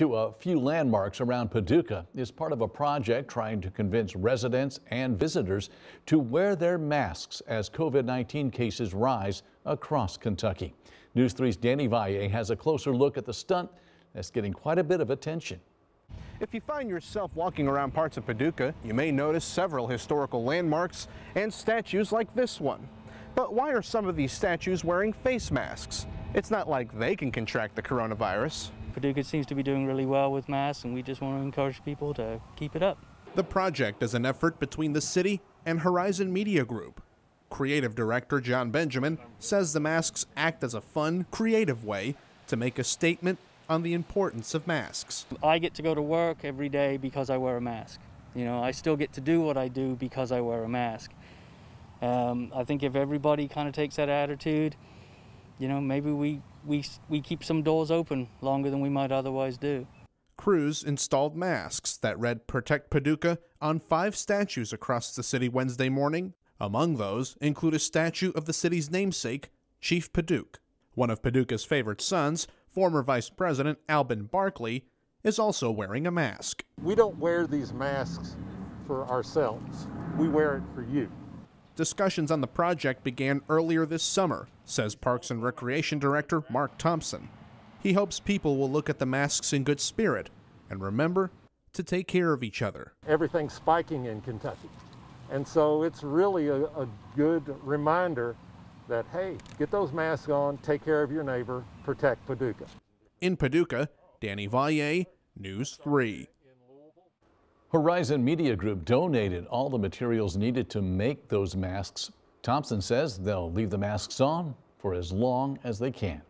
to a few landmarks around Paducah is part of a project trying to convince residents and visitors to wear their masks as COVID-19 cases rise across Kentucky. News 3's Danny Valle has a closer look at the stunt that's getting quite a bit of attention. If you find yourself walking around parts of Paducah, you may notice several historical landmarks and statues like this one. But why are some of these statues wearing face masks? It's not like they can contract the coronavirus. Paducah seems to be doing really well with mass, and we just want to encourage people to keep it up. The project is an effort between the city and Horizon Media Group. Creative director John Benjamin says the masks act as a fun, creative way to make a statement on the importance of masks. I get to go to work every day because I wear a mask. You know, I still get to do what I do because I wear a mask. Um, I think if everybody kind of takes that attitude, you know, maybe we, we, we keep some doors open longer than we might otherwise do. Crews installed masks that read Protect Paducah on five statues across the city Wednesday morning. Among those include a statue of the city's namesake, Chief Paducah. One of Paducah's favorite sons, former Vice President Albin Barkley, is also wearing a mask. We don't wear these masks for ourselves. We wear it for you discussions on the project began earlier this summer, says Parks and Recreation Director Mark Thompson. He hopes people will look at the masks in good spirit and remember to take care of each other. Everything's spiking in Kentucky. And so it's really a, a good reminder that, hey, get those masks on, take care of your neighbor, protect Paducah. In Paducah, Danny Valle, News 3. Horizon Media Group donated all the materials needed to make those masks. Thompson says they'll leave the masks on for as long as they can.